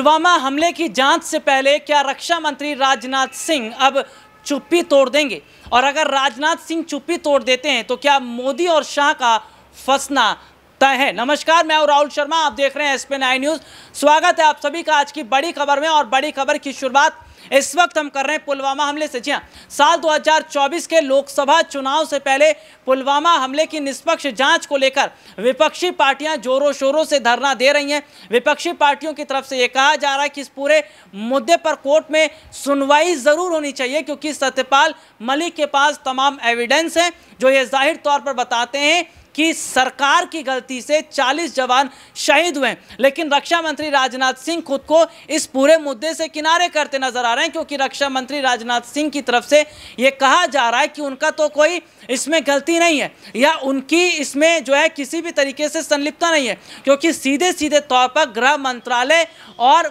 पुलवामा हमले की जांच से पहले क्या रक्षा मंत्री राजनाथ सिंह अब चुप्पी तोड़ देंगे और अगर राजनाथ सिंह चुप्पी तोड़ देते हैं तो क्या मोदी और शाह का फंसना सकता है नमस्कार मैं राहुल शर्मा आप देख रहे हैं एसपी नाइन न्यूज़ स्वागत है आप सभी का आज की बड़ी खबर में और बड़ी खबर की शुरुआत इस वक्त हम कर रहे हैं पुलवामा हमले से जी हाँ साल 2024 के लोकसभा चुनाव से पहले पुलवामा हमले की निष्पक्ष जांच को लेकर विपक्षी पार्टियां जोरों शोरों से धरना दे रही हैं विपक्षी पार्टियों की तरफ से ये कहा जा रहा है कि इस पूरे मुद्दे पर कोर्ट में सुनवाई ज़रूर होनी चाहिए क्योंकि सत्यपाल मलिक के पास तमाम एविडेंस हैं जो ये जाहिर तौर पर बताते हैं कि सरकार की गलती से 40 जवान शहीद हुए लेकिन रक्षा मंत्री राजनाथ सिंह खुद को इस पूरे मुद्दे से किनारे करते नजर आ रहे हैं क्योंकि रक्षा मंत्री राजनाथ सिंह की तरफ से ये कहा जा रहा है कि उनका तो कोई इसमें गलती नहीं है या उनकी इसमें जो है किसी भी तरीके से संलिप्तता नहीं है क्योंकि सीधे सीधे तौर पर गृह मंत्रालय और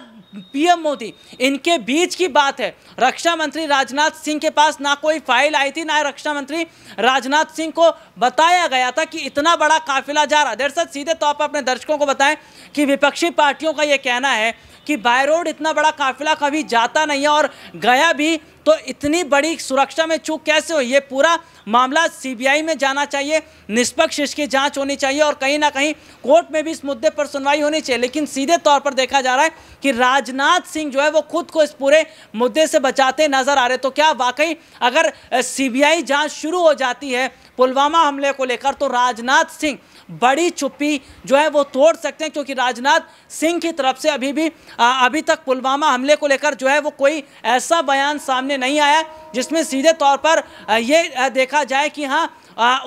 पीएम मोदी इनके बीच की बात है रक्षा मंत्री राजनाथ सिंह के पास ना कोई फाइल आई थी ना रक्षा मंत्री राजनाथ सिंह को बताया गया था कि इतना बड़ा काफिला जा रहा दरअसल सीधे तौर पर अपने दर्शकों को बताएं कि विपक्षी पार्टियों का ये कहना है कि बाय रोड इतना बड़ा काफिला कभी जाता नहीं है और गया भी तो इतनी बड़ी सुरक्षा में चूक कैसे हो ये पूरा मामला सीबीआई में जाना चाहिए निष्पक्ष इसकी जांच होनी चाहिए और कहीं ना कहीं कोर्ट में भी इस मुद्दे पर सुनवाई होनी चाहिए लेकिन सीधे तौर पर देखा जा रहा है कि राजनाथ सिंह जो है वो खुद को इस पूरे मुद्दे से बचाते नजर आ रहे तो क्या वाकई अगर सीबीआई जांच शुरू हो जाती है पुलवामा हमले को लेकर तो राजनाथ सिंह बड़ी चुप्पी जो है वो तोड़ सकते हैं क्योंकि राजनाथ सिंह की तरफ से अभी भी आ, अभी तक पुलवामा हमले को लेकर जो है वो कोई ऐसा बयान सामने नहीं आया जिसमें सीधे तौर पर ये देखा जाए कि हाँ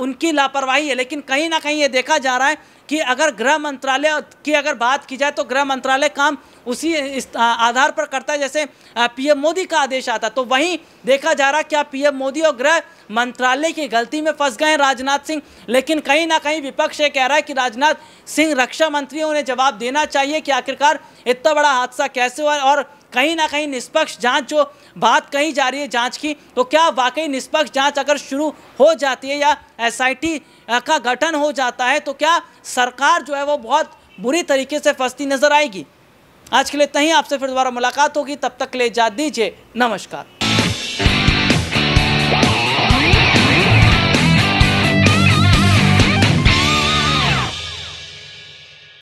उनकी लापरवाही है लेकिन कहीं ना कहीं ये देखा जा रहा है कि अगर गृह मंत्रालय की अगर बात की जाए तो गृह मंत्रालय काम उसी आधार पर करता है जैसे पीएम मोदी का आदेश आता तो वहीं देखा जा रहा क्या पीएम मोदी और गृह मंत्रालय की गलती में फंस गए राजनाथ सिंह लेकिन कहीं ना कहीं विपक्ष ये कह रहा है कि राजनाथ सिंह रक्षा मंत्री उन्हें जवाब देना चाहिए कि आखिरकार इतना बड़ा हादसा कैसे हुआ और कहीं ना कहीं निष्पक्ष जांच जो बात कही जा रही है जांच की तो क्या वाकई निष्पक्ष जांच अगर शुरू हो जाती है या एसआईटी का गठन हो जाता है तो क्या सरकार जो है वो बहुत बुरी तरीके से फंसती नज़र आएगी आज के लिए इतना ही आपसे फिर दोबारा मुलाकात होगी तब तक ले जा दीजिए नमस्कार